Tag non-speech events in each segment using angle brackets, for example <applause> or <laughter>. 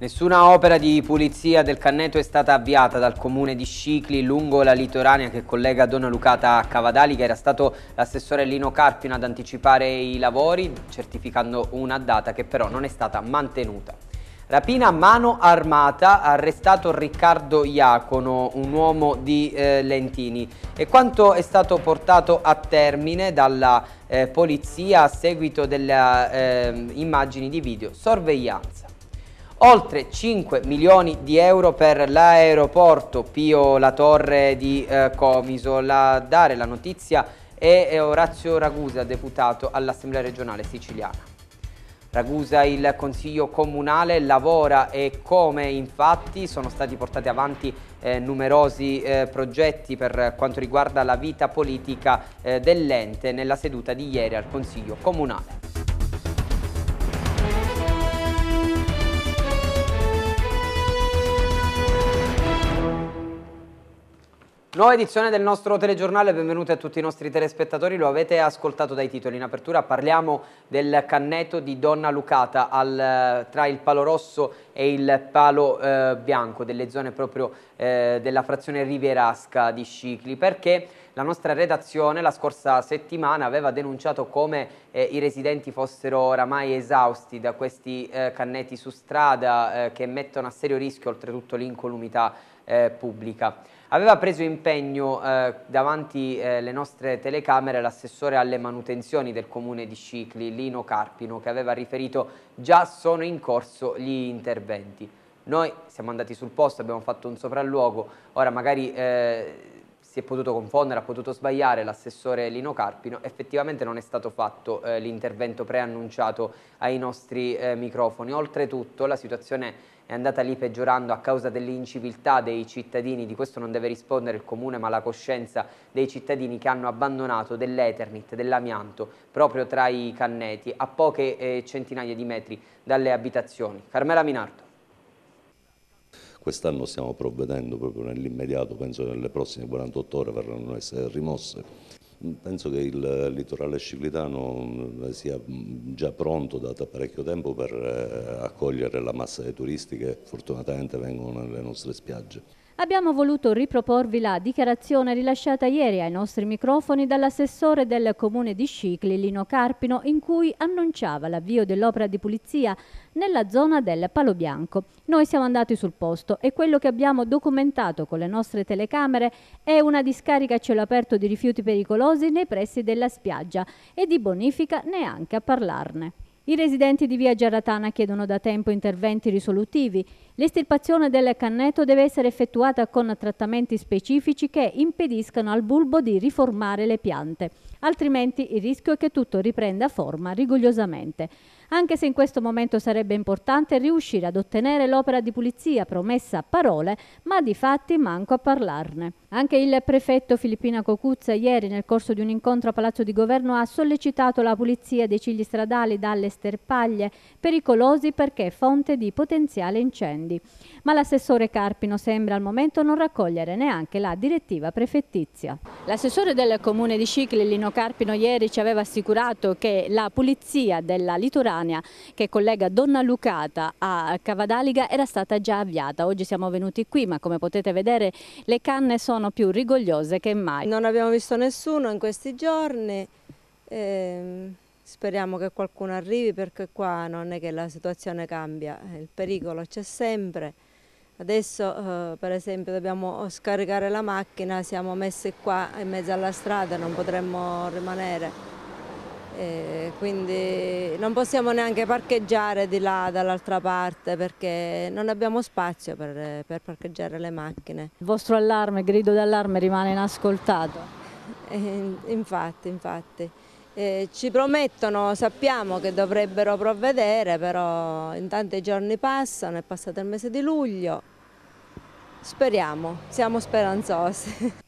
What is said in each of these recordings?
Nessuna opera di pulizia del Canneto è stata avviata dal comune di Scicli lungo la litoranea che collega Donna Lucata a Cavadali che era stato l'assessore Lino Carpino ad anticipare i lavori certificando una data che però non è stata mantenuta. Rapina a mano armata, arrestato Riccardo Iacono, un uomo di eh, Lentini. E quanto è stato portato a termine dalla eh, polizia a seguito delle eh, immagini di video sorveglianza oltre 5 milioni di euro per l'aeroporto Pio La Torre di eh, Comiso. La, dare la notizia è Orazio Ragusa, deputato all'Assemblea regionale siciliana. Ragusa il Consiglio Comunale lavora e come infatti sono stati portati avanti eh, numerosi eh, progetti per quanto riguarda la vita politica eh, dell'ente nella seduta di ieri al Consiglio Comunale. Nuova edizione del nostro telegiornale, benvenuti a tutti i nostri telespettatori, lo avete ascoltato dai titoli. In apertura parliamo del canneto di Donna Lucata al, eh, tra il palo rosso e il palo eh, bianco delle zone proprio eh, della frazione rivierasca di Scicli perché la nostra redazione la scorsa settimana aveva denunciato come eh, i residenti fossero oramai esausti da questi eh, canneti su strada eh, che mettono a serio rischio oltretutto l'incolumità pubblica. Aveva preso impegno eh, davanti eh, le nostre telecamere l'assessore alle manutenzioni del comune di Cicli, Lino Carpino, che aveva riferito già sono in corso gli interventi. Noi siamo andati sul posto, abbiamo fatto un sopralluogo, ora magari... Eh, si è potuto confondere, ha potuto sbagliare l'assessore Lino Carpino, effettivamente non è stato fatto eh, l'intervento preannunciato ai nostri eh, microfoni. Oltretutto la situazione è è andata lì peggiorando a causa dell'inciviltà dei cittadini, di questo non deve rispondere il comune ma la coscienza dei cittadini che hanno abbandonato dell'Eternit, dell'amianto proprio tra i canneti a poche eh, centinaia di metri dalle abitazioni. Carmela Minardo. Quest'anno stiamo provvedendo proprio nell'immediato, penso che nelle prossime 48 ore verranno essere rimosse Penso che il litorale sciclitano eh, sia mm, già pronto da parecchio tempo per eh, accogliere la massa dei turisti che fortunatamente vengono nelle nostre spiagge abbiamo voluto riproporvi la dichiarazione rilasciata ieri ai nostri microfoni dall'assessore del comune di Scicli, Lino Carpino, in cui annunciava l'avvio dell'opera di pulizia nella zona del Palo Bianco. Noi siamo andati sul posto e quello che abbiamo documentato con le nostre telecamere è una discarica a cielo aperto di rifiuti pericolosi nei pressi della spiaggia e di bonifica neanche a parlarne. I residenti di via Giaratana chiedono da tempo interventi risolutivi. L'estirpazione del canneto deve essere effettuata con trattamenti specifici che impediscano al bulbo di riformare le piante, altrimenti il rischio è che tutto riprenda forma rigogliosamente anche se in questo momento sarebbe importante riuscire ad ottenere l'opera di pulizia promessa a parole, ma di fatti manco a parlarne. Anche il prefetto Filippina Cocuzza ieri nel corso di un incontro a Palazzo di Governo ha sollecitato la pulizia dei cigli stradali dalle sterpaglie pericolosi perché fonte di potenziale incendi. Ma l'assessore Carpino sembra al momento non raccogliere neanche la direttiva prefettizia. L'assessore del comune di Cicli, Lino Carpino, ieri ci aveva assicurato che la pulizia della litorale sotterranea che collega Donna Lucata a Cavadaliga era stata già avviata. Oggi siamo venuti qui ma come potete vedere le canne sono più rigogliose che mai. Non abbiamo visto nessuno in questi giorni. Ehm... Speriamo che qualcuno arrivi perché qua non è che la situazione cambia, il pericolo c'è sempre. Adesso eh, per esempio dobbiamo scaricare la macchina, siamo messi qua in mezzo alla strada, non potremmo rimanere eh, quindi non possiamo neanche parcheggiare di là dall'altra parte perché non abbiamo spazio per, per parcheggiare le macchine. Il vostro allarme, grido d'allarme rimane inascoltato? Eh, infatti, infatti. Eh, ci promettono, sappiamo che dovrebbero provvedere, però intanto i giorni passano, è passato il mese di luglio. Speriamo, siamo speranzosi. <laughs>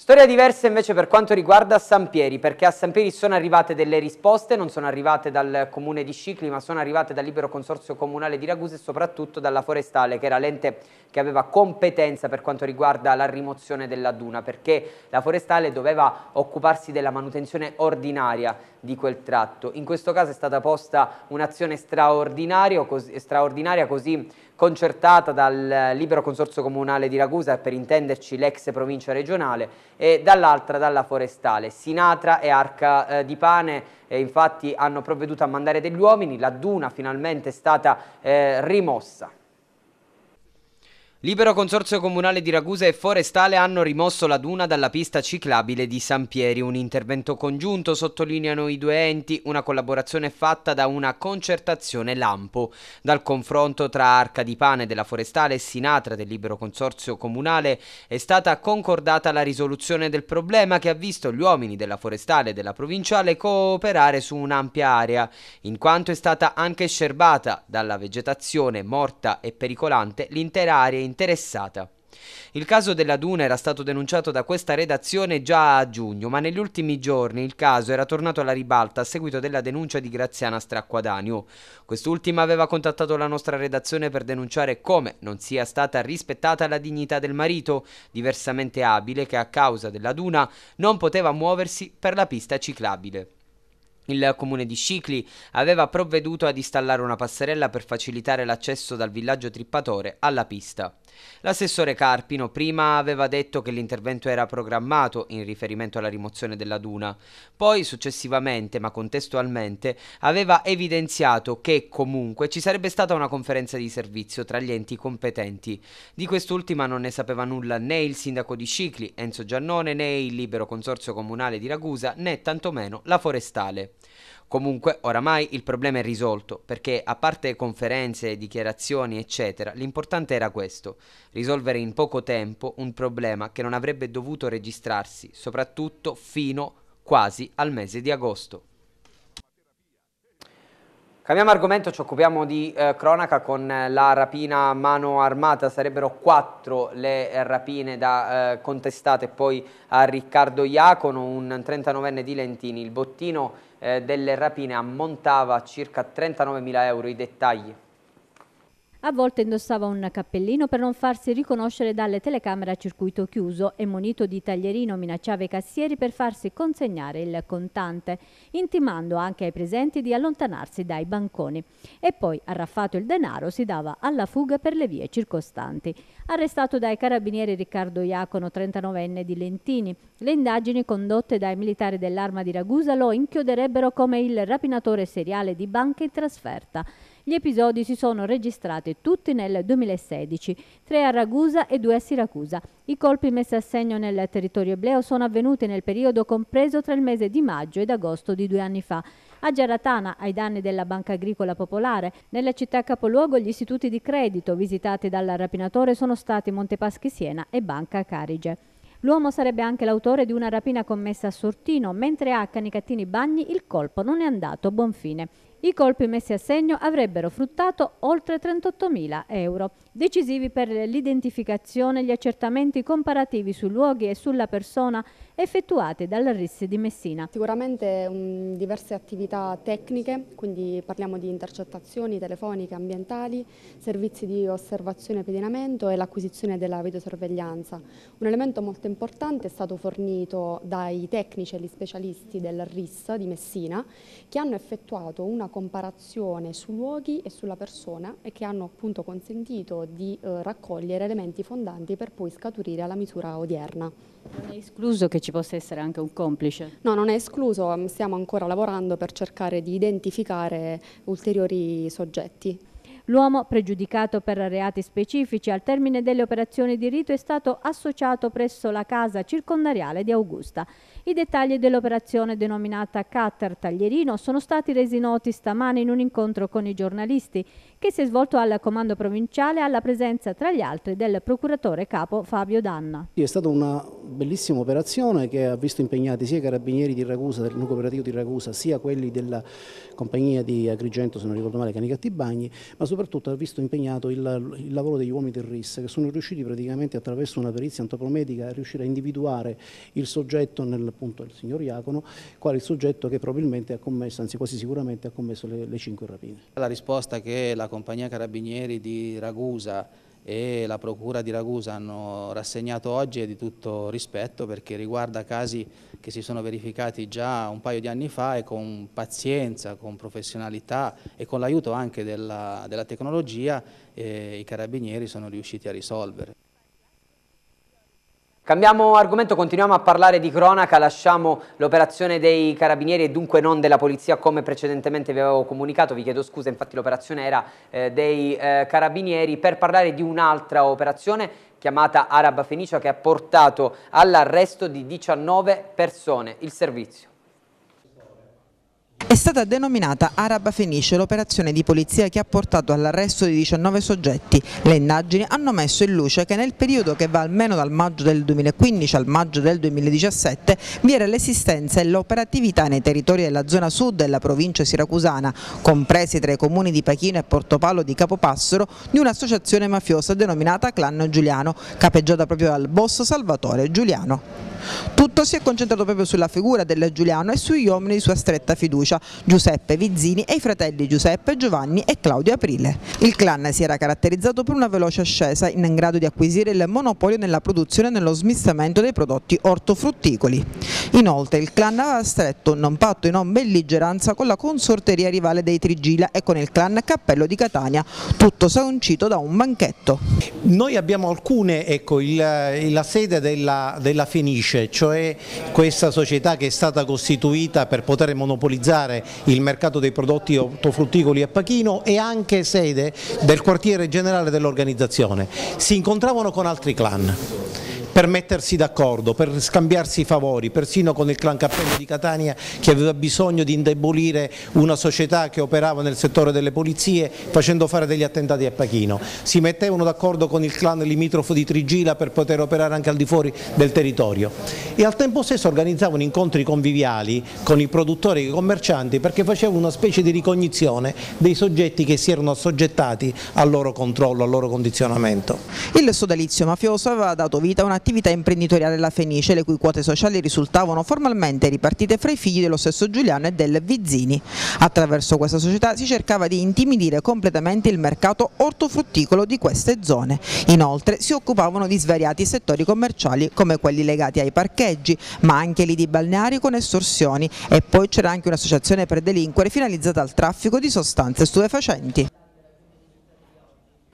Storia diversa invece per quanto riguarda San Pieri, perché a San Pieri sono arrivate delle risposte, non sono arrivate dal comune di Scicli, ma sono arrivate dal libero consorzio comunale di Ragusa e soprattutto dalla forestale, che era l'ente che aveva competenza per quanto riguarda la rimozione della duna, perché la forestale doveva occuparsi della manutenzione ordinaria di quel tratto. In questo caso è stata posta un'azione straordinaria, così concertata dal libero consorzio comunale di Ragusa, per intenderci l'ex provincia regionale, e dall'altra dalla forestale. Sinatra e Arca eh, di Pane eh, infatti hanno provveduto a mandare degli uomini, la duna finalmente è stata eh, rimossa. Libero Consorzio Comunale di Ragusa e Forestale hanno rimosso la duna dalla pista ciclabile di San Pieri, un intervento congiunto, sottolineano i due enti, una collaborazione fatta da una concertazione lampo. Dal confronto tra Arca di Pane della Forestale e Sinatra del Libero Consorzio Comunale è stata concordata la risoluzione del problema che ha visto gli uomini della Forestale e della Provinciale cooperare su un'ampia area, in quanto è stata anche scerbata dalla vegetazione morta e pericolante l'intera area interessata. Il caso della Duna era stato denunciato da questa redazione già a giugno, ma negli ultimi giorni il caso era tornato alla ribalta a seguito della denuncia di Graziana Stracquadanio. Quest'ultima aveva contattato la nostra redazione per denunciare come non sia stata rispettata la dignità del marito, diversamente abile, che a causa della Duna non poteva muoversi per la pista ciclabile. Il comune di Scicli aveva provveduto ad installare una passerella per facilitare l'accesso dal villaggio Trippatore alla pista. L'assessore Carpino prima aveva detto che l'intervento era programmato in riferimento alla rimozione della duna, poi successivamente, ma contestualmente, aveva evidenziato che comunque ci sarebbe stata una conferenza di servizio tra gli enti competenti. Di quest'ultima non ne sapeva nulla né il sindaco di Cicli, Enzo Giannone, né il libero consorzio comunale di Ragusa, né tantomeno la forestale. Comunque, oramai il problema è risolto, perché a parte conferenze, dichiarazioni, eccetera, l'importante era questo, risolvere in poco tempo un problema che non avrebbe dovuto registrarsi, soprattutto fino quasi al mese di agosto. Cambiamo argomento, ci occupiamo di eh, cronaca con eh, la rapina a mano armata, sarebbero quattro le eh, rapine da eh, contestate poi a Riccardo Iacono, un 39enne di Lentini. Il bottino eh, delle rapine ammontava a circa 39.000 euro i dettagli. A volte indossava un cappellino per non farsi riconoscere dalle telecamere a circuito chiuso e munito di taglierino minacciava i cassieri per farsi consegnare il contante, intimando anche ai presenti di allontanarsi dai banconi. E poi, arraffato il denaro, si dava alla fuga per le vie circostanti. Arrestato dai carabinieri Riccardo Iacono, 39enne di Lentini, le indagini condotte dai militari dell'arma di Ragusa lo inchioderebbero come il rapinatore seriale di banca in trasferta. Gli episodi si sono registrati tutti nel 2016, tre a Ragusa e due a Siracusa. I colpi messi a segno nel territorio ebleo sono avvenuti nel periodo compreso tra il mese di maggio ed agosto di due anni fa. A Geratana, ai danni della Banca Agricola Popolare, nella città capoluogo gli istituti di credito visitati dal rapinatore sono stati Montepaschi Siena e Banca Carige. L'uomo sarebbe anche l'autore di una rapina commessa a Sortino, mentre a Canicattini Bagni il colpo non è andato a buon fine. I colpi messi a segno avrebbero fruttato oltre 38.000 euro, decisivi per l'identificazione e gli accertamenti comparativi sui luoghi e sulla persona effettuati dalla RIS di Messina. Sicuramente um, diverse attività tecniche, quindi parliamo di intercettazioni telefoniche, ambientali, servizi di osservazione e pedinamento e l'acquisizione della videosorveglianza. Un elemento molto importante è stato fornito dai tecnici e gli specialisti del RIS di Messina che hanno effettuato una comparazione su luoghi e sulla persona e che hanno appunto consentito di eh, raccogliere elementi fondanti per poi scaturire alla misura odierna. Non è escluso che ci possa essere anche un complice? No, non è escluso, mm, stiamo ancora lavorando per cercare di identificare ulteriori soggetti. L'uomo pregiudicato per reati specifici al termine delle operazioni di rito è stato associato presso la casa circondariale di Augusta. I dettagli dell'operazione denominata Cutter Taglierino sono stati resi noti stamane in un incontro con i giornalisti che si è svolto al comando provinciale alla presenza tra gli altri del procuratore capo Fabio Danna. È stata una bellissima operazione che ha visto impegnati sia i carabinieri di Ragusa, del nucleo operativo di Ragusa, sia quelli della compagnia di Agrigento, se non ricordo male, Canicatti Bagni, ma soprattutto ha visto impegnato il, il lavoro degli uomini del RIS che sono riusciti praticamente attraverso una perizia antropomedica a riuscire a individuare il soggetto, nel appunto il signor Iacono, quale il soggetto che probabilmente ha commesso, anzi quasi sicuramente ha commesso le, le cinque rapine. La risposta che la compagnia carabinieri di Ragusa e la procura di Ragusa hanno rassegnato oggi è di tutto rispetto perché riguarda casi che si sono verificati già un paio di anni fa e con pazienza, con professionalità e con l'aiuto anche della, della tecnologia eh, i carabinieri sono riusciti a risolvere. Cambiamo argomento, continuiamo a parlare di cronaca, lasciamo l'operazione dei carabinieri e dunque non della polizia come precedentemente vi avevo comunicato, vi chiedo scusa, infatti l'operazione era eh, dei eh, carabinieri, per parlare di un'altra operazione chiamata Araba Fenicia che ha portato all'arresto di 19 persone. Il servizio. È stata denominata Araba Fenice l'operazione di polizia che ha portato all'arresto di 19 soggetti. Le indagini hanno messo in luce che nel periodo che va almeno dal maggio del 2015 al maggio del 2017 vi era l'esistenza e l'operatività nei territori della zona sud della provincia siracusana, compresi tra i comuni di Pachino e Portopalo di Capopassoro, di un'associazione mafiosa denominata Clan Giuliano, capeggiata proprio dal boss Salvatore Giuliano. Tutto si è concentrato proprio sulla figura del Giuliano e sugli uomini di sua stretta fiducia, Giuseppe Vizzini e i fratelli Giuseppe, Giovanni e Claudio Aprile. Il clan si era caratterizzato per una veloce ascesa in grado di acquisire il monopolio nella produzione e nello smistamento dei prodotti ortofrutticoli. Inoltre il clan aveva stretto un patto in non belligeranza con la consorteria rivale dei Trigila e con il clan Cappello di Catania, tutto sancito da un banchetto. Noi abbiamo alcune, ecco, il, la sede della, della Fenice cornice, cioè, cioè questa società che è stata costituita per poter monopolizzare il mercato dei prodotti ortofrutticoli a Pachino e anche sede del quartiere generale dell'organizzazione. Si incontravano con altri clan per mettersi d'accordo, per scambiarsi i favori, persino con il clan Cappello di Catania che aveva bisogno di indebolire una società che operava nel settore delle polizie facendo fare degli attentati a Pachino. Si mettevano d'accordo con il clan limitrofo di Trigila per poter operare anche al di fuori del territorio e al tempo stesso organizzavano incontri conviviali con i produttori e i commercianti perché facevano una specie di ricognizione dei soggetti che si erano assoggettati al loro controllo, al loro condizionamento. Il sodalizio mafioso aveva dato vita a una attività imprenditoriale La Fenice, le cui quote sociali risultavano formalmente ripartite fra i figli dello stesso Giuliano e del Vizzini. Attraverso questa società si cercava di intimidire completamente il mercato ortofrutticolo di queste zone. Inoltre si occupavano di svariati settori commerciali come quelli legati ai parcheggi, ma anche lì di balneari con estorsioni e poi c'era anche un'associazione per delinquere finalizzata al traffico di sostanze stupefacenti.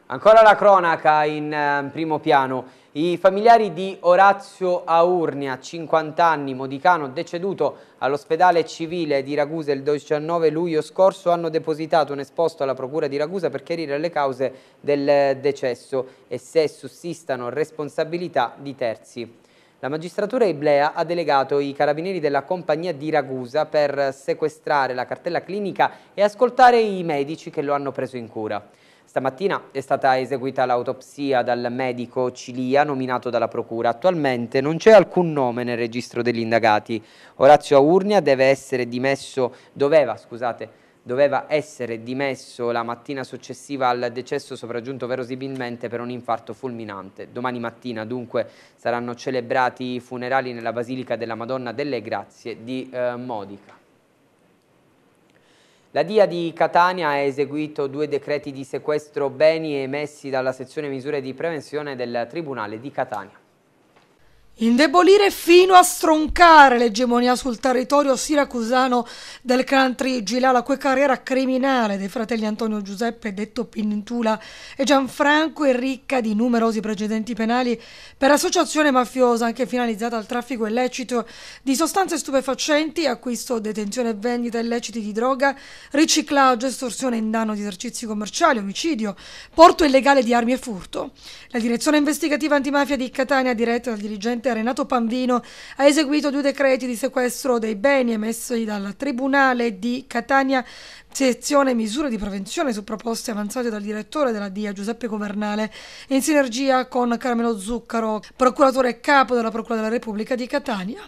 Ancora la cronaca in eh, primo piano. I familiari di Orazio Aurnia, 50 anni, modicano, deceduto all'ospedale civile di Ragusa il 19 luglio scorso, hanno depositato un esposto alla procura di Ragusa per chiarire le cause del decesso e se sussistano responsabilità di terzi. La magistratura Iblea ha delegato i carabinieri della compagnia di Ragusa per sequestrare la cartella clinica e ascoltare i medici che lo hanno preso in cura. Stamattina è stata eseguita l'autopsia dal medico Cilia nominato dalla Procura. Attualmente non c'è alcun nome nel registro degli indagati. Orazio Aurnia deve essere dimesso, doveva, scusate, doveva essere dimesso la mattina successiva al decesso sopraggiunto verosimilmente per un infarto fulminante. Domani mattina dunque saranno celebrati i funerali nella Basilica della Madonna delle Grazie di eh, Modica. La DIA di Catania ha eseguito due decreti di sequestro beni emessi dalla sezione misure di prevenzione del Tribunale di Catania. Indebolire fino a stroncare l'egemonia sul territorio siracusano del clan Trigila, la cui carriera criminale dei fratelli Antonio Giuseppe, detto Pintula, e Gianfranco è ricca di numerosi precedenti penali per associazione mafiosa, anche finalizzata al traffico illecito di sostanze stupefacenti, acquisto, detenzione e vendita illeciti di droga, riciclaggio, estorsione in danno di esercizi commerciali, omicidio, porto illegale di armi e furto. La direzione investigativa antimafia di Catania, diretta dal dirigente presidente Renato Panvino ha eseguito due decreti di sequestro dei beni emessi dal Tribunale di Catania sezione misure di prevenzione su proposte avanzate dal direttore della DIA Giuseppe Governale in sinergia con Carmelo Zuccaro, procuratore capo della Procura della Repubblica di Catania.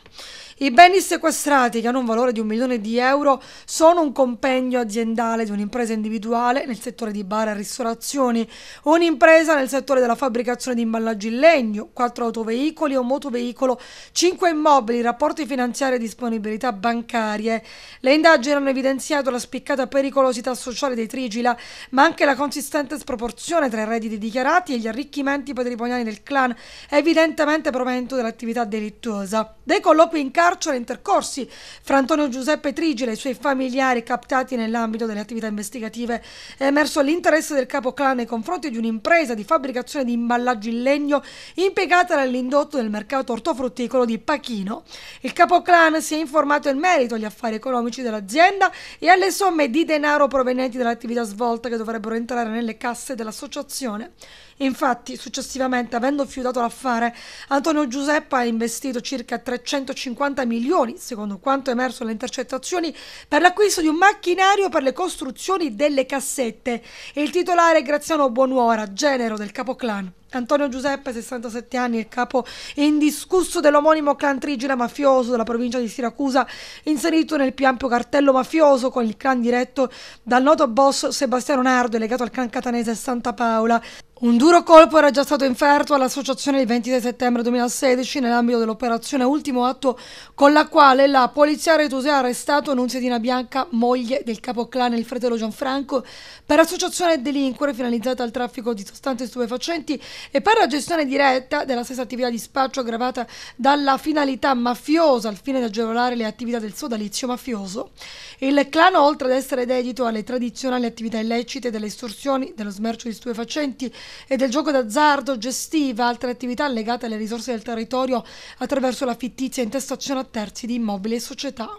I beni sequestrati, che hanno un valore di un milione di euro, sono un compendio aziendale di un'impresa individuale nel settore di bar e ristorazioni, un'impresa nel settore della fabbricazione di imballaggi in legno, quattro autoveicoli e un motoveicolo, cinque immobili, rapporti finanziari e disponibilità bancarie. Le indagini hanno evidenziato la spiccata pericolosità sociale dei Trigila, ma anche la consistente sproporzione tra i redditi dichiarati e gli arricchimenti patrimoniali del clan, evidentemente provento dell'attività delittuosa. Dei colloqui in carcere intercorsi fra Antonio Giuseppe Trigila e i suoi familiari captati nell'ambito delle attività investigative è emerso l'interesse del capo clan nei confronti di un'impresa di fabbricazione di imballaggi in legno impiegata nell'indotto del mercato ortofrutticolo di Pachino. Il capo clan si è informato in merito agli affari economici dell'azienda e alle somme di denaro provenienti dall'attività svolta che dovrebbero entrare nelle casse dell'associazione Infatti, successivamente, avendo fiutato l'affare, Antonio Giuseppe ha investito circa 350 milioni, secondo quanto emerso dalle intercettazioni, per l'acquisto di un macchinario per le costruzioni delle cassette. Il titolare è Graziano Buonuora, genero del capoclan. Antonio Giuseppe, 67 anni, il capo indiscusso dell'omonimo clan Trigina mafioso della provincia di Siracusa, inserito nel più ampio cartello mafioso con il clan diretto dal noto boss Sebastiano Nardo, e legato al clan catanese Santa Paola. Un duro colpo era già stato inferto all'associazione il 26 settembre 2016 nell'ambito dell'operazione Ultimo Atto con la quale la polizia retusa ha arrestato Nunziadina Bianca, moglie del capoclan e il fratello Gianfranco, per associazione delinquere finalizzata al traffico di sostanze stupefacenti e per la gestione diretta della stessa attività di spaccio aggravata dalla finalità mafiosa al fine di agevolare le attività del sodalizio mafioso. Il clan, oltre ad essere dedito alle tradizionali attività illecite delle estorsioni, dello smercio di stupefacenti, e del gioco d'azzardo, gestiva altre attività legate alle risorse del territorio attraverso la fittizia intestazione a terzi di immobili e società.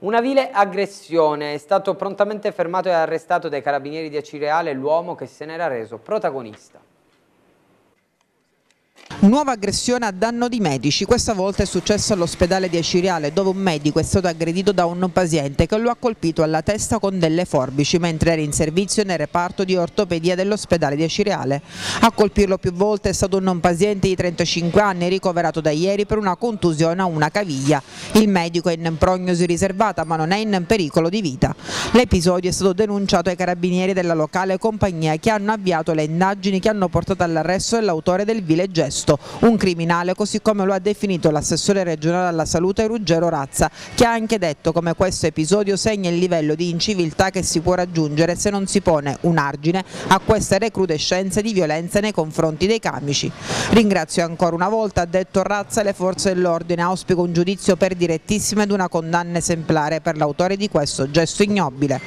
Una vile aggressione. È stato prontamente fermato e arrestato dai carabinieri di Acireale l'uomo che se n'era reso protagonista. Nuova aggressione a danno di medici, questa volta è successo all'ospedale di Acireale dove un medico è stato aggredito da un paziente che lo ha colpito alla testa con delle forbici mentre era in servizio nel reparto di ortopedia dell'ospedale di Acireale. A colpirlo più volte è stato un non paziente di 35 anni ricoverato da ieri per una contusione a una caviglia. Il medico è in prognosi riservata ma non è in pericolo di vita. L'episodio è stato denunciato ai carabinieri della locale compagnia che hanno avviato le indagini che hanno portato all'arresto dell'autore del vile gesto posto. Un criminale, così come lo ha definito l'assessore regionale alla salute Ruggero Razza, che ha anche detto come questo episodio segna il livello di inciviltà che si può raggiungere se non si pone un argine a queste recrudescenze di violenza nei confronti dei camici. Ringrazio ancora una volta, ha detto Razza, le forze dell'ordine, auspico un giudizio per direttissima ed una condanna esemplare per l'autore di questo gesto ignobile.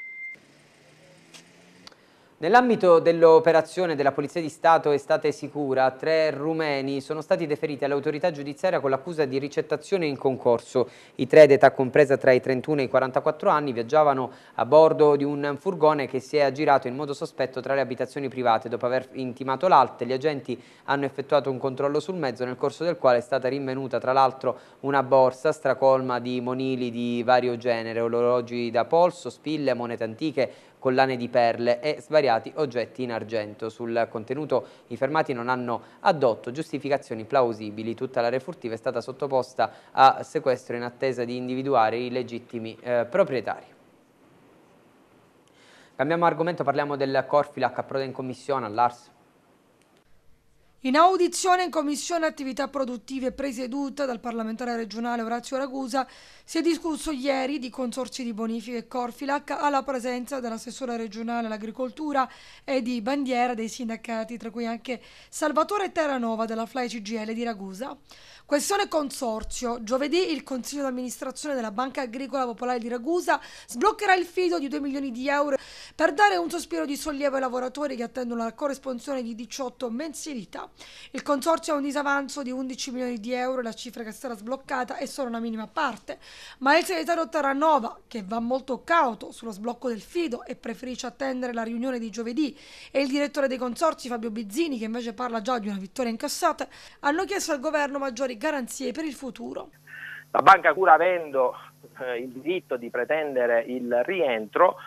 Nell'ambito dell'operazione della Polizia di Stato Estate Sicura, tre rumeni sono stati deferiti all'autorità giudiziaria con l'accusa di ricettazione in concorso. I tre, d'età compresa tra i 31 e i 44 anni, viaggiavano a bordo di un furgone che si è aggirato in modo sospetto tra le abitazioni private. Dopo aver intimato l'alte, gli agenti hanno effettuato un controllo sul mezzo, nel corso del quale è stata rinvenuta tra l'altro una borsa stracolma di monili di vario genere, orologi da polso, spille, monete antiche, collane di perle e svariati oggetti in argento. Sul contenuto i fermati non hanno adotto giustificazioni plausibili. Tutta l'area furtiva è stata sottoposta a sequestro in attesa di individuare i legittimi eh, proprietari. Cambiamo argomento, parliamo del Corfilac approda in commissione all'Ars in audizione in Commissione Attività Produttive presieduta dal parlamentare regionale Orazio Ragusa si è discusso ieri di consorsi di bonifica e Corfilac alla presenza dell'assessore regionale all'agricoltura e di bandiera dei sindacati, tra cui anche Salvatore Terranova della FLAI CGL di Ragusa. Questione consorzio. Giovedì il Consiglio d'amministrazione della Banca Agricola Popolare di Ragusa sbloccherà il fido di 2 milioni di euro per dare un sospiro di sollievo ai lavoratori che attendono la corresponsione di 18 mensilità il consorzio ha un disavanzo di 11 milioni di euro, la cifra che sarà sbloccata è solo una minima parte, ma il segretario Taranova, che va molto cauto sullo sblocco del fido e preferisce attendere la riunione di giovedì, e il direttore dei consorzi Fabio Bizzini, che invece parla già di una vittoria incassata, hanno chiesto al governo maggiori garanzie per il futuro. La banca pur avendo eh, il diritto di pretendere il rientro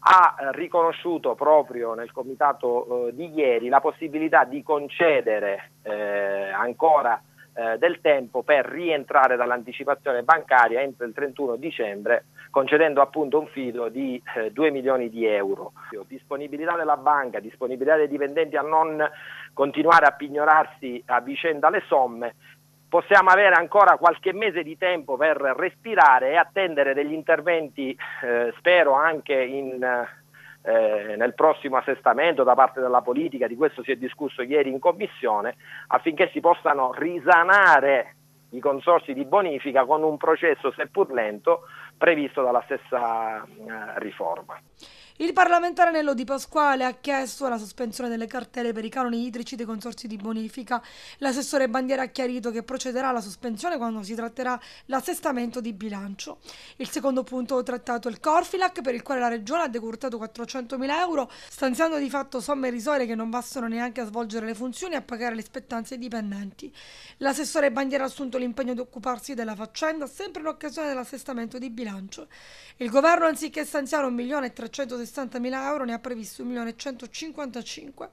ha riconosciuto proprio nel comitato eh, di ieri la possibilità di concedere eh, ancora eh, del tempo per rientrare dall'anticipazione bancaria entro il 31 dicembre, concedendo appunto un fido di 2 eh, milioni di euro. Disponibilità della banca, disponibilità dei dipendenti a non continuare a pignorarsi a vicenda le somme possiamo avere ancora qualche mese di tempo per respirare e attendere degli interventi, eh, spero anche in, eh, nel prossimo assestamento da parte della politica, di questo si è discusso ieri in commissione, affinché si possano risanare i consorsi di bonifica con un processo seppur lento previsto dalla stessa eh, riforma. Il parlamentare Nello Di Pasquale ha chiesto la sospensione delle cartelle per i canoni idrici dei consorsi di bonifica. L'assessore Bandiera ha chiarito che procederà alla sospensione quando si tratterà l'assestamento di bilancio. Il secondo punto trattato è il Corfilac, per il quale la Regione ha decurtato 400.000 euro, stanziando di fatto somme irrisorie che non bastano neanche a svolgere le funzioni e a pagare le spettanze ai dipendenti. L'assessore Bandiera ha assunto l'impegno di occuparsi della faccenda sempre in occasione dell'assestamento di bilancio. Il governo, anziché stanziare 1.360.000 60.000 euro, ne ha previsto 1.155.000.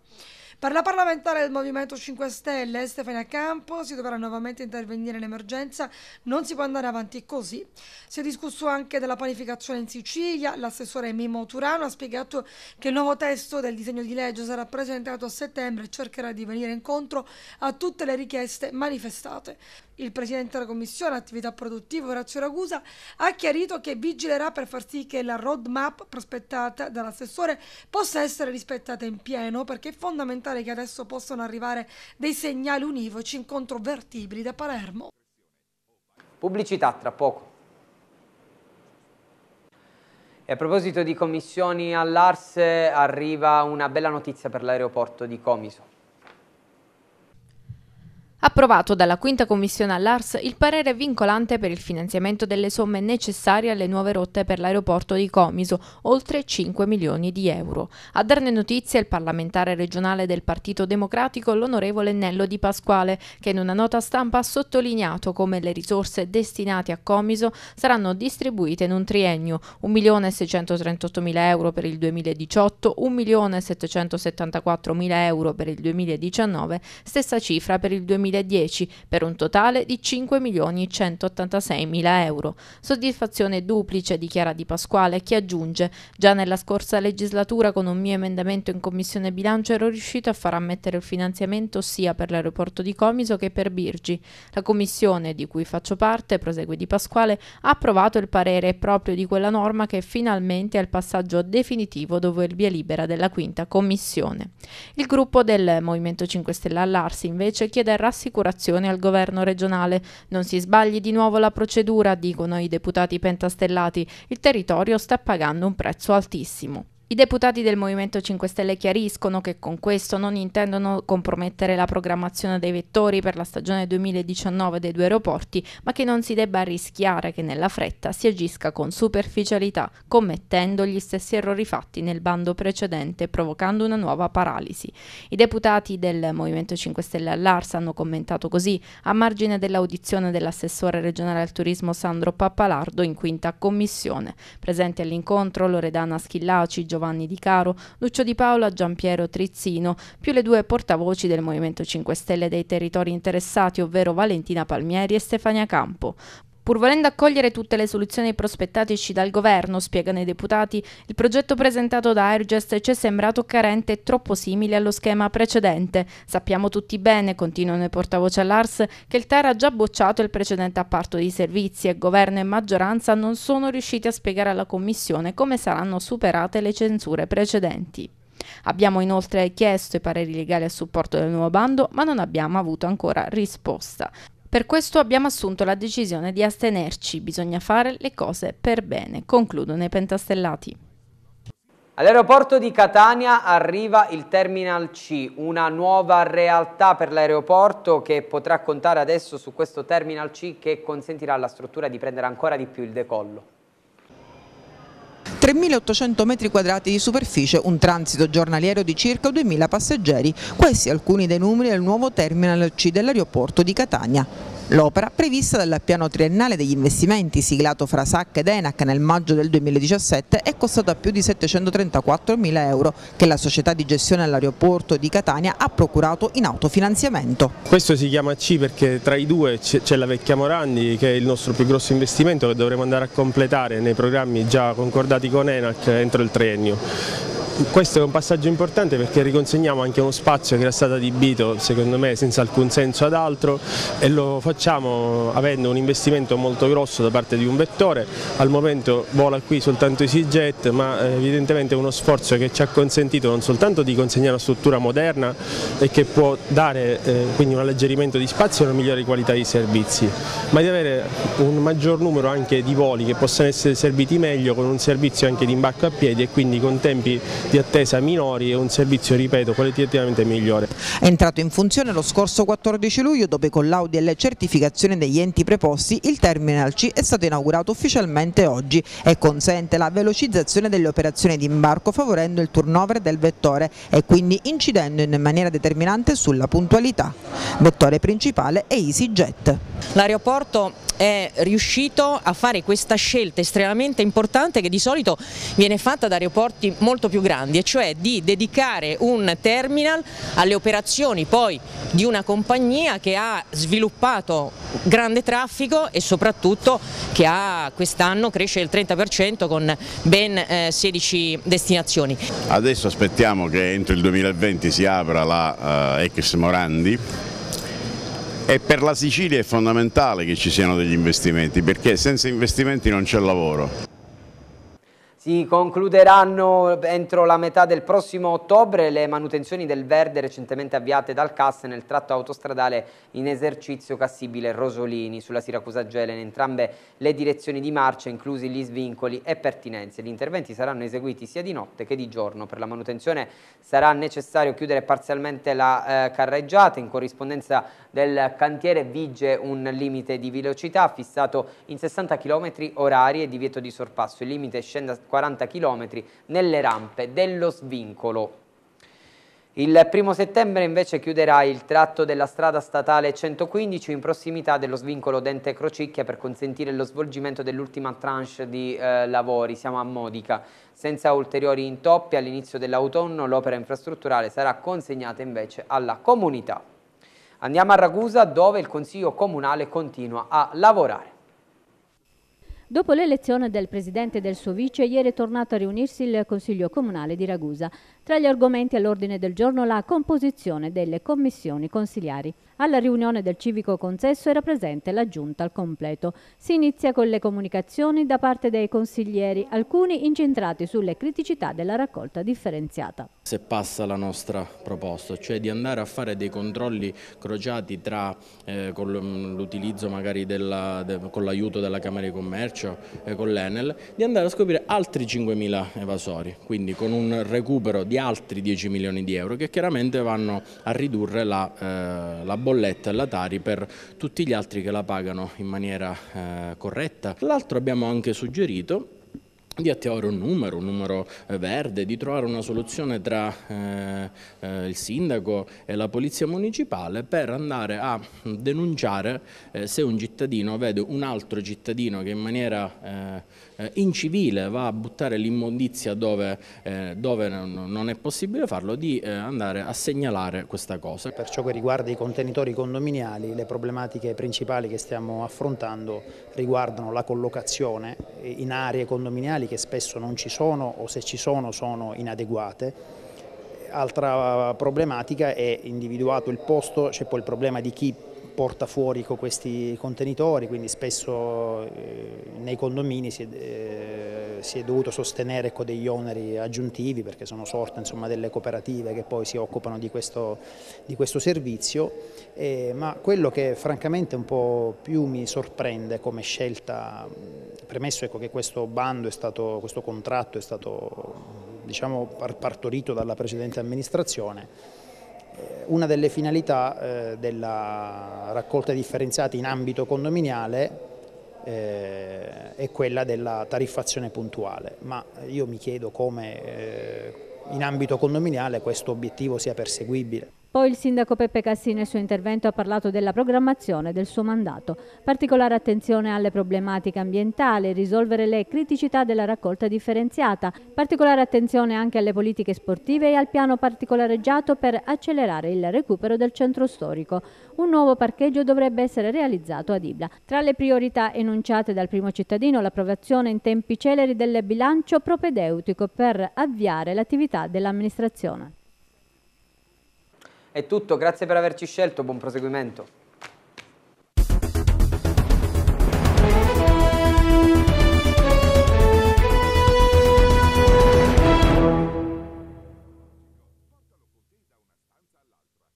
Per la parlamentare del Movimento 5 Stelle, Stefania Campo, si dovrà nuovamente intervenire in emergenza, non si può andare avanti così. Si è discusso anche della panificazione in Sicilia, l'assessore Mimo Turano ha spiegato che il nuovo testo del disegno di legge sarà presentato a settembre e cercherà di venire incontro a tutte le richieste manifestate. Il presidente della commissione attività produttiva Orazio Ragusa ha chiarito che vigilerà per far sì che la roadmap prospettata dall'assessore possa essere rispettata in pieno perché è fondamentale che adesso possano arrivare dei segnali univoci incontrovertibili da Palermo. Pubblicità tra poco. E a proposito di commissioni all'Arse arriva una bella notizia per l'aeroporto di Comiso approvato dalla quinta commissione all'ARS il parere vincolante per il finanziamento delle somme necessarie alle nuove rotte per l'aeroporto di Comiso, oltre 5 milioni di euro. A darne notizia il parlamentare regionale del Partito Democratico, l'onorevole Nello Di Pasquale, che in una nota stampa ha sottolineato come le risorse destinate a Comiso saranno distribuite in un triennio, 1 milione 638 mila euro per il 2018, 1 milione 774 mila euro per il 2019, stessa cifra per il 2020. 2010 per un totale di 5.186.000 euro. Soddisfazione duplice dichiara Di Pasquale che aggiunge già nella scorsa legislatura con un mio emendamento in Commissione Bilancio ero riuscito a far ammettere il finanziamento sia per l'aeroporto di Comiso che per Birgi. La Commissione di cui faccio parte, prosegue Di Pasquale, ha approvato il parere proprio di quella norma che finalmente è il passaggio definitivo dopo il via libera della quinta Commissione. Il gruppo del Movimento 5 Stelle all'Arsi invece chiede il rassicurazione rassicurazione al governo regionale. Non si sbagli di nuovo la procedura, dicono i deputati pentastellati. Il territorio sta pagando un prezzo altissimo. I deputati del Movimento 5 Stelle chiariscono che con questo non intendono compromettere la programmazione dei vettori per la stagione 2019 dei due aeroporti, ma che non si debba rischiare che nella fretta si agisca con superficialità, commettendo gli stessi errori fatti nel bando precedente, provocando una nuova paralisi. I deputati del Movimento 5 Stelle all'Ars hanno commentato così, a margine dell'audizione dell'assessore regionale al turismo Sandro Pappalardo in quinta commissione. Presenti all'incontro Loredana Schillaci, Giovanni Di Caro, Lucio Di Paola, Giampiero Trizzino, più le due portavoci del Movimento 5 Stelle dei territori interessati, ovvero Valentina Palmieri e Stefania Campo. Pur volendo accogliere tutte le soluzioni prospettateci dal governo, spiegano i deputati, il progetto presentato da Airgest ci è sembrato carente e troppo simile allo schema precedente. Sappiamo tutti bene, continuano i portavoce all'Ars, che il TAR ha già bocciato il precedente apparto di servizi e governo e maggioranza non sono riusciti a spiegare alla Commissione come saranno superate le censure precedenti. Abbiamo inoltre chiesto i pareri legali a supporto del nuovo bando, ma non abbiamo avuto ancora risposta. Per questo abbiamo assunto la decisione di astenerci, bisogna fare le cose per bene, concludono i pentastellati. All'aeroporto di Catania arriva il Terminal C, una nuova realtà per l'aeroporto che potrà contare adesso su questo Terminal C che consentirà alla struttura di prendere ancora di più il decollo. 3.800 metri quadrati di superficie, un transito giornaliero di circa 2.000 passeggeri, questi alcuni dei numeri del nuovo terminal C dell'aeroporto di Catania. L'opera, prevista dal piano triennale degli investimenti siglato fra SAC ed ENAC nel maggio del 2017, è costata più di 734 mila euro che la società di gestione all'aeroporto di Catania ha procurato in autofinanziamento. Questo si chiama C perché tra i due c'è la vecchia Morandi che è il nostro più grosso investimento che dovremo andare a completare nei programmi già concordati con ENAC entro il triennio questo è un passaggio importante perché riconsegniamo anche uno spazio che era stato adibito secondo me senza alcun senso ad altro e lo facciamo avendo un investimento molto grosso da parte di un vettore, al momento vola qui soltanto EasyJet, ma eh, evidentemente è uno sforzo che ci ha consentito non soltanto di consegnare una struttura moderna e che può dare eh, quindi un alleggerimento di spazio e una migliore qualità di servizi, ma di avere un maggior numero anche di voli che possano essere serviti meglio con un servizio anche di imbarco a piedi e quindi con tempi di attesa minori e un servizio, ripeto, qualitativamente migliore. È entrato in funzione lo scorso 14 luglio, dopo i collaudi e le certificazioni degli enti preposti, il Terminal C è stato inaugurato ufficialmente oggi e consente la velocizzazione delle operazioni di imbarco favorendo il turnover del vettore e quindi incidendo in maniera determinante sulla puntualità. Vettore principale è EasyJet. L'aeroporto è riuscito a fare questa scelta estremamente importante che di solito viene fatta da aeroporti molto più grandi, e cioè di dedicare un terminal alle operazioni poi di una compagnia che ha sviluppato grande traffico e soprattutto che quest'anno cresce del 30% con ben 16 eh, destinazioni. Adesso aspettiamo che entro il 2020 si apra la eh, ex Morandi e per la Sicilia è fondamentale che ci siano degli investimenti, perché senza investimenti non c'è lavoro. Si concluderanno entro la metà del prossimo ottobre le manutenzioni del verde recentemente avviate dal CAS nel tratto autostradale in esercizio Cassibile-Rosolini sulla Siracusa-Gela in entrambe le direzioni di marcia, inclusi gli svincoli e pertinenze. Gli interventi saranno eseguiti sia di notte che di giorno. Per la manutenzione sarà necessario chiudere parzialmente la eh, carreggiata. In corrispondenza del cantiere vige un limite di velocità fissato in 60 km orari e divieto di sorpasso. Il limite scende a 40 km nelle rampe dello svincolo. Il primo settembre invece chiuderà il tratto della strada statale 115 in prossimità dello svincolo Dente Crocicchia per consentire lo svolgimento dell'ultima tranche di eh, lavori, siamo a Modica. Senza ulteriori intoppi all'inizio dell'autunno l'opera infrastrutturale sarà consegnata invece alla comunità. Andiamo a Ragusa dove il Consiglio Comunale continua a lavorare. Dopo l'elezione del presidente e del suo vice, ieri è tornato a riunirsi il Consiglio Comunale di Ragusa. Tra gli argomenti all'ordine del giorno la composizione delle commissioni consigliari. Alla riunione del civico consesso era presente la giunta al completo. Si inizia con le comunicazioni da parte dei consiglieri, alcuni incentrati sulle criticità della raccolta differenziata. Se passa la nostra proposta, cioè di andare a fare dei controlli crociati tra eh, con l'utilizzo magari della, de, con l'aiuto della Camera di Commercio e con l'Enel, di andare a scoprire altri 5.000 evasori, quindi con un recupero di di altri 10 milioni di euro che chiaramente vanno a ridurre la, eh, la bolletta e la Tari per tutti gli altri che la pagano in maniera eh, corretta. L'altro abbiamo anche suggerito di attivare un numero, un numero eh, verde, di trovare una soluzione tra eh, eh, il sindaco e la polizia municipale per andare a denunciare eh, se un cittadino vede un altro cittadino che in maniera eh, eh, incivile, va a buttare l'immondizia dove, eh, dove, non è possibile farlo, di eh, andare a segnalare questa cosa. Per ciò che riguarda i contenitori condominiali, le problematiche principali che stiamo affrontando riguardano la collocazione in aree condominiali che spesso non ci sono o se ci sono sono inadeguate altra problematica è individuato il posto, c'è poi il problema di chi porta fuori con questi contenitori, quindi spesso eh, nei condomini si è, eh, si è dovuto sostenere con degli oneri aggiuntivi perché sono sorte insomma, delle cooperative che poi si occupano di questo, di questo servizio, eh, ma quello che francamente un po' più mi sorprende come scelta, premesso ecco, che questo bando è stato, questo contratto è stato diciamo, partorito dalla precedente amministrazione, eh, una delle finalità eh, della raccolta differenziata in ambito condominiale eh, è quella della tariffazione puntuale, ma io mi chiedo come in ambito condominiale questo obiettivo sia perseguibile. Poi il sindaco Peppe Cassi nel suo intervento ha parlato della programmazione del suo mandato. Particolare attenzione alle problematiche ambientali, risolvere le criticità della raccolta differenziata, particolare attenzione anche alle politiche sportive e al piano particolareggiato per accelerare il recupero del centro storico. Un nuovo parcheggio dovrebbe essere realizzato ad Ibla. Tra le priorità enunciate dal primo cittadino l'approvazione in tempi celeri del bilancio propedeutico per avviare l'attività dell'amministrazione. È tutto, grazie per averci scelto, buon proseguimento.